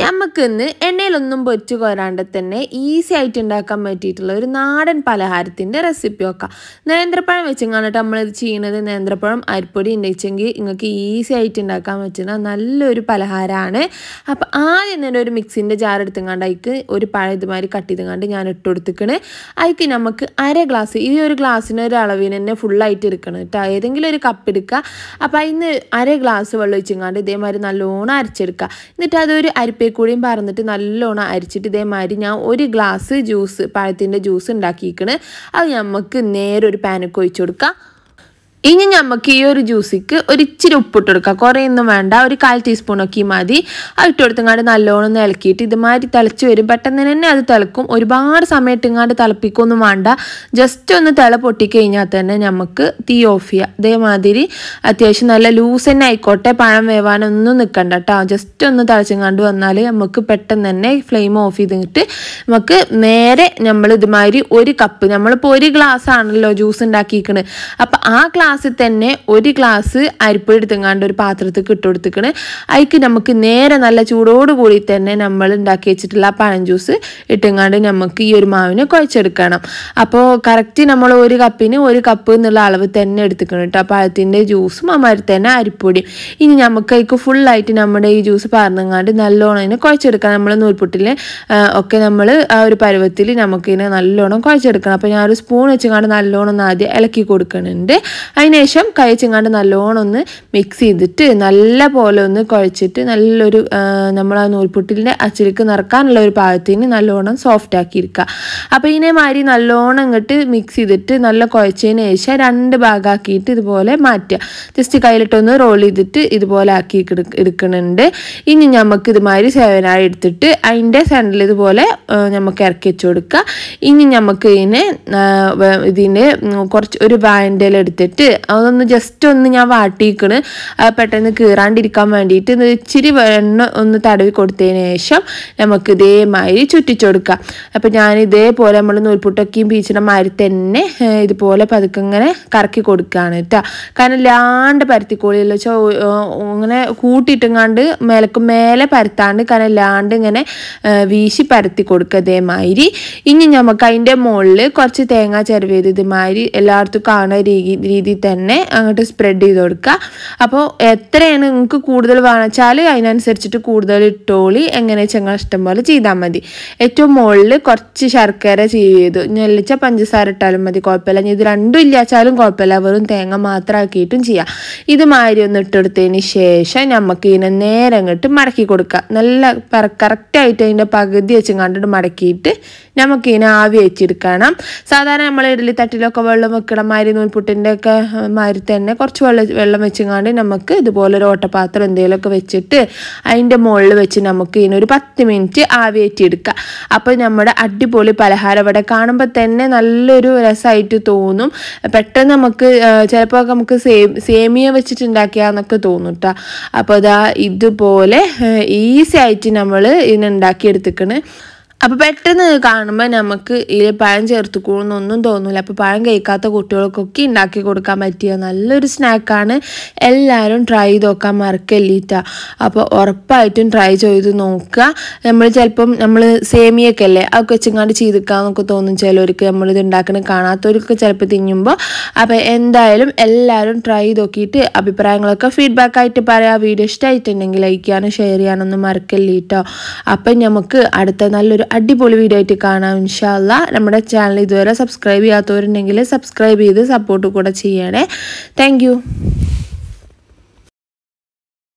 നമുക്കിന്ന് എണ്ണയിലൊന്നും പൊറ്റു കോരാണ്ട് തന്നെ ഈസി ആയിട്ട് ഉണ്ടാക്കാൻ പറ്റിയിട്ടുള്ള ഒരു നാടൻ പലഹാരത്തിൻ്റെ റെസിപ്പി നോക്കാം നേന്ത്രപ്പഴം വെച്ചെങ്ങാണിട്ട് നമ്മളിത് ചെയ്യുന്നത് നേന്ത്രപ്പഴം അരിപ്പൊടി ഉണ്ടെച്ചെങ്കിൽ നിങ്ങൾക്ക് ഈസി ആയിട്ട് ഉണ്ടാക്കാൻ പറ്റുന്ന നല്ലൊരു പലഹാരമാണ് അപ്പോൾ ആദ്യം തന്നെ ഒരു മിക്സിൻ്റെ ജാർ എടുത്തുങ്ങാണ്ട് അതിക്ക് ഒരു പഴം ഇതുമാതിരി കട്ട് ചെയ്തുങ്ങാണ്ട് ഞാൻ ഇട്ട് കൊടുത്തിക്കണ് അതിക്ക് നമുക്ക് അര ഗ്ലാസ് ഈ ഒരു ഗ്ലാസ്സിന് ഒരു അളവിന് തന്നെ ഫുള്ളായിട്ട് എടുക്കണം കേട്ടോ ഏതെങ്കിലും ഒരു കപ്പ് എടുക്കുക അപ്പോൾ അതിന് അര ഗ്ലാസ് വെള്ളം വെച്ചിങ്ങാണ്ട് ഇതേമാതിരി നല്ലോണം അരച്ചെടുക്കുക എന്നിട്ട് അതൊരു അരിപ്പ് പരിപ്പയിൽ കൂടിയും പറഞ്ഞിട്ട് നല്ലോണം അരിച്ചിട്ട് ഇതേമാതിരി ഞാൻ ഒരു ഗ്ലാസ് ജ്യൂസ് പഴത്തിൻ്റെ ജ്യൂസ് ഉണ്ടാക്കിയിരിക്കണ് അത് നമുക്ക് നേരെ ഒരു പാനൊക്കെ ഒഴിച്ചു കൊടുക്കാം ഇനി നമുക്ക് ഈ ഒരു ജ്യൂസിക്ക് ഒരു ഇച്ചിരി ഉപ്പിട്ട് കൊടുക്കാം കുറേയൊന്നും വേണ്ട ഒരു കാൽ ടീസ്പൂണൊക്കെ മതി അത് ഇട്ട് കൊടുത്തങ്ങാണ്ട് നല്ലോണം ഇളക്കിയിട്ട് ഇതുമാതിരി തിളച്ച് വരും പെട്ടെന്ന് തന്നെ അത് തിളക്കും ഒരുപാട് സമയം ഇട്ടിങ്ങാണ്ട് തിളപ്പിക്കൊന്നും വേണ്ട ജസ്റ്റ് ഒന്ന് തിള പൊട്ടിക്കഴിഞ്ഞാൽ തന്നെ നമുക്ക് തീ ഓഫ് ചെയ്യാം അതേമാതിരി അത്യാവശ്യം നല്ല ലൂസ് തന്നെ ആയിക്കോട്ടെ പഴം വേവാനൊന്നും നിൽക്കണ്ട കേട്ടോ ജസ്റ്റ് ഒന്ന് തിളച്ചിങ്ങാണ്ട് വന്നാൽ നമുക്ക് പെട്ടെന്ന് തന്നെ ഫ്ലെയിം ഓഫ് ചെയ്തിട്ട് നമുക്ക് നേരെ നമ്മൾ ഇതുമാതിരി ഒരു കപ്പ് നമ്മളിപ്പോൾ ഒരു ഗ്ലാസ് ആണല്ലോ ജ്യൂസ് ഉണ്ടാക്കിയിരിക്കുന്നത് അപ്പം ആ ഗ്ലാസ് ഗ്ലാസ്സിൽ തന്നെ ഒരു ഗ്ലാസ് അരിപ്പ് എടുത്തെങ്ങാണ്ട് ഒരു പാത്രത്തിൽ ഇട്ടുകൊടുത്തിക്കണ് അതിക്ക് നമുക്ക് നേരെ നല്ല ചൂടോട് കൂടി തന്നെ നമ്മൾ ഉണ്ടാക്കി വെച്ചിട്ടുള്ള പഴം ജ്യൂസ് ഇട്ടെങ്ങാണ്ട് നമുക്ക് ഈ ഒരു മാവിനെ കുഴച്ചെടുക്കണം അപ്പോൾ കറക്റ്റ് നമ്മൾ ഒരു കപ്പിന് ഒരു കപ്പ് എന്നുള്ള അളവ് തന്നെ എടുത്തിക്കണം കേട്ടോ പഴത്തിൻ്റെ ജ്യൂസും അമ്മാരി തന്നെ അരിപ്പൊടിയും ഇനി നമുക്ക് അതിക്ക് ഫുള്ളായിട്ട് നമ്മുടെ ഈ ജ്യൂസ് പറഞ്ഞെങ്ങാണ്ട് നല്ലോണം അതിനെ കുഴച്ചെടുക്കാം നമ്മൾ നൂൽപുട്ടിൽ ഒക്കെ നമ്മൾ ആ ഒരു പരുവത്തിൽ നമുക്കിതിനെ നല്ലോണം കുഴച്ചെടുക്കണം അപ്പോൾ ഞാനൊരു സ്പൂൺ വെച്ചെങ്ങാണ്ട് നല്ലോണം ഒന്ന് ആദ്യം ഇളക്കി കൊടുക്കുന്നുണ്ട് അതിനുശേഷം കഴിച്ചെങ്ങാണ്ട് നല്ലോണം ഒന്ന് മിക്സ് ചെയ്തിട്ട് നല്ല പോലെ ഒന്ന് കുഴച്ചിട്ട് നല്ലൊരു നമ്മൾ ആ നൂൽപുട്ടിൻ്റെ അച്ചിലേക്ക് നിറക്കാനുള്ള ഒരു പാകത്തിന് നല്ലോണം സോഫ്റ്റ് ആക്കിയിരിക്കുക അപ്പോൾ ഇതിനെ മാതിരി നല്ലോണം ഇങ്ങോട്ട് മിക്സ് ചെയ്തിട്ട് നല്ല കുഴച്ചതിന് ശേഷം രണ്ട് ഭാഗമാക്കിയിട്ട് ഇതുപോലെ മാറ്റുക ജസ്റ്റ് കയ്യിലിട്ടൊന്ന് റോൾ ചെയ്തിട്ട് ഇതുപോലെ ആക്കി എടുക്കുന്നുണ്ട് ഇനി നമുക്ക് ഇതുമാതിരി സേവനായി എടുത്തിട്ട് അതിൻ്റെ സെൻറ്ററിൽ ഇതുപോലെ നമുക്ക് ഇറക്കി വെച്ച് കൊടുക്കുക ഇനി നമുക്ക് ഇതിനെ ഇതിന് കുറച്ച് ഒരു ബാൻഡെല്ലാം എടുത്തിട്ട് അതൊന്ന് ജസ്റ്റ് ഒന്ന് ഞാൻ വാട്ടിയിക്കണ് പെട്ടെന്ന് കീറാണ്ടിരിക്കാൻ വേണ്ടിയിട്ട് ഇച്ചിരി വെണ്ണ ഒന്ന് തടവി കൊടുത്തതിന് ശേഷം നമുക്ക് ഇതേമാതിരി ചുറ്റിച്ചൊടുക്കാം അപ്പം അപ്പോൾ ഞാൻ ഇതേപോലെ നമ്മൾ നൂൽപുട്ടൊക്കെയും പീച്ചിന മാതിരി തന്നെ ഇതുപോലെ പതുക്കെ ഇങ്ങനെ കറക്കി കൊടുക്കുകയാണ് കേട്ടോ കാരണം ലാണ്ട് പരത്തിക്കോളിയല്ലോ വെച്ചാൽ ഇങ്ങനെ കൂട്ടിയിട്ടെങ്ങാണ്ട് മേലക്ക് മേലെ പരത്താണ്ട് കാരണം ലാണ്ട് ഇങ്ങനെ വീശി പരത്തി കൊടുക്കുക ഇതേമാതിരി ഇനി നമുക്ക് അതിൻ്റെ മുകളിൽ കുറച്ച് തേങ്ങ ചെരവേത് ഇതുമാതിരി എല്ലായിടത്തും കാണുന്ന രീതി രീതി തന്നെ അങ്ങോട്ട് സ്പ്രെഡ് ചെയ്ത് കൊടുക്കുക അപ്പോൾ എത്രയാണ് നിങ്ങൾക്ക് കൂടുതൽ വാങ്ങിച്ചാൽ അതിനനുസരിച്ചിട്ട് കൂടുതൽ ഇട്ടോളി എങ്ങനെ ചെങ്ങൾ ഇഷ്ടം പോലെ ചെയ്താൽ മതി ഏറ്റവും മുകളിൽ കുറച്ച് ശർക്കര ചെയ്തു ഞെല്ലിച്ച പഞ്ചസാര ഇട്ടാലും മതി കുഴപ്പമില്ല ഇത് രണ്ടും ഇല്ലാച്ചാലും കുഴപ്പമില്ല വെറും തേങ്ങ മാത്രമാക്കിയിട്ടും ചെയ്യാം ഇത് മാരി ഒന്ന് ഇട്ടെടുത്തതിന് ശേഷം നമുക്ക് ഇതിനെ നേരെ അങ്ങോട്ട് മടക്കി കൊടുക്കുക നല്ല കറക്റ്റായിട്ട് അതിൻ്റെ പകുതി വെച്ച് കണ്ടിട്ട് മടക്കിയിട്ട് നമുക്കിങ്ങനെ ആവി വെച്ചെടുക്കണം സാധാരണ നമ്മൾ ഇഡ്ഡലി തട്ടിലൊക്കെ വെള്ളം വെക്കണ മാതിരി നൂൽപുട്ടിൻ്റെ ഒക്കെ മാതിരി തന്നെ കുറച്ച് വെള്ളം വെള്ളം വെച്ചുകൊണ്ട് നമുക്ക് ഇതുപോലെ ഒരു ഓട്ടപാത്രം എന്തെങ്കിലുമൊക്കെ വെച്ചിട്ട് അതിൻ്റെ മുകളിൽ വെച്ച് നമുക്ക് ഇതിനെ ഒരു പത്ത് മിനിറ്റ് ആവി വെച്ചെടുക്കുക അപ്പോൾ നമ്മുടെ അടിപൊളി പലഹാരം ഇവിടെ കാണുമ്പോൾ തന്നെ നല്ലൊരു രസമായിട്ട് തോന്നും പെട്ടെന്ന് നമുക്ക് ചിലപ്പോൾ നമുക്ക് സേമിയ വെച്ചിട്ടുണ്ടാക്കിയാന്നൊക്കെ തോന്നും കേട്ടോ അപ്പോൾ അതാ ഇതുപോലെ ഈസി ആയിട്ട് നമ്മൾ ഇതിനുണ്ടാക്കിയെടുത്തിക്കണ് അപ്പോൾ പെട്ടെന്ന് കാണുമ്പോൾ നമുക്ക് ഈ പഴം ചേർത്ത് കൂടുന്നൊന്നും തോന്നില്ല അപ്പോൾ പഴം കഴിക്കാത്ത കുട്ടികൾക്കൊക്കെ ഉണ്ടാക്കി കൊടുക്കാൻ പറ്റിയ നല്ലൊരു സ്നാക്കാണ് എല്ലാവരും ട്രൈ ചെയ്ത് നോക്കാൻ മറക്കല്ലിട്ട അപ്പോൾ ഉറപ്പായിട്ടും ട്രൈ ചെയ്ത് നോക്കുക നമ്മൾ ചിലപ്പം നമ്മൾ സേമിയൊക്കെ അല്ലേ അതൊക്കെ വെച്ചിങ്ങാണ്ട് ചെയ്തിക്കാന്നൊക്കെ തോന്നും ചിലവർക്ക് നമ്മളിത് ഉണ്ടാക്കണ കാണാത്തവർക്ക് ചിലപ്പോൾ തിന്നുമ്പോൾ അപ്പോൾ എന്തായാലും എല്ലാവരും ട്രൈ ചെയ്ത് നോക്കിയിട്ട് അഭിപ്രായങ്ങളൊക്കെ ഫീഡ്ബാക്ക് ആയിട്ട് പറയാം വീഡിയോ ഇഷ്ടമായിട്ടുണ്ടെങ്കിൽ ലൈക്ക് ചെയ്യാനും ഷെയർ ചെയ്യാനൊന്നും മറക്കല്ലിട്ടോ അപ്പം നമുക്ക് അടുത്ത നല്ലൊരു അടിപൊളി വീഡിയോ ആയിട്ട് കാണാം ഇൻഷാല്ല നമ്മുടെ ചാനൽ ഇതുവരെ സബ്സ്ക്രൈബ് ചെയ്യാത്തവരുണ്ടെങ്കിൽ സബ്സ്ക്രൈബ് ചെയ്ത് സപ്പോർട്ട് കൂടെ ചെയ്യണേ താങ്ക്